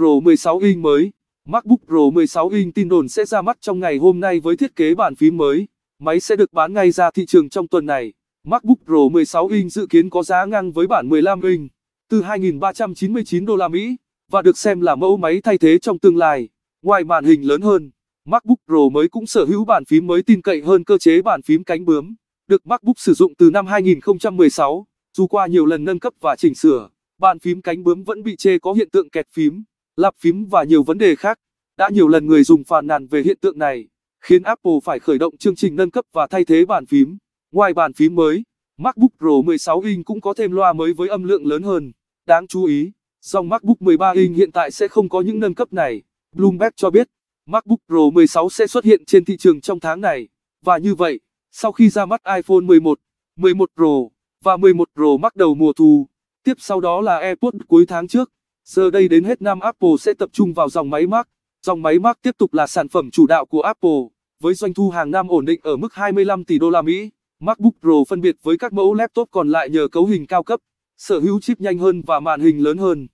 Pro 16 inch mới. MacBook Pro 16 inch tin đồn sẽ ra mắt trong ngày hôm nay với thiết kế bàn phím mới. Máy sẽ được bán ngay ra thị trường trong tuần này. MacBook Pro 16 inch dự kiến có giá ngang với bản 15 inch, từ 2.399 đô la Mỹ, và được xem là mẫu máy thay thế trong tương lai. Ngoài màn hình lớn hơn, MacBook Pro mới cũng sở hữu bàn phím mới tin cậy hơn cơ chế bàn phím cánh bướm, được MacBook sử dụng từ năm 2016, dù qua nhiều lần nâng cấp và chỉnh sửa, bàn phím cánh bướm vẫn bị chê có hiện tượng kẹt phím lắp phím và nhiều vấn đề khác. Đã nhiều lần người dùng phàn nàn về hiện tượng này, khiến Apple phải khởi động chương trình nâng cấp và thay thế bàn phím. Ngoài bàn phím mới, MacBook Pro 16 inch cũng có thêm loa mới với âm lượng lớn hơn. Đáng chú ý, dòng MacBook 13 inch hiện tại sẽ không có những nâng cấp này. Bloomberg cho biết, MacBook Pro 16 sẽ xuất hiện trên thị trường trong tháng này. Và như vậy, sau khi ra mắt iPhone 11, 11 Pro và 11 Pro Max đầu mùa thu, tiếp sau đó là AirPods cuối tháng trước. Giờ đây đến hết năm Apple sẽ tập trung vào dòng máy Mac. Dòng máy Mac tiếp tục là sản phẩm chủ đạo của Apple, với doanh thu hàng năm ổn định ở mức 25 tỷ đô la Mỹ. MacBook Pro phân biệt với các mẫu laptop còn lại nhờ cấu hình cao cấp, sở hữu chip nhanh hơn và màn hình lớn hơn.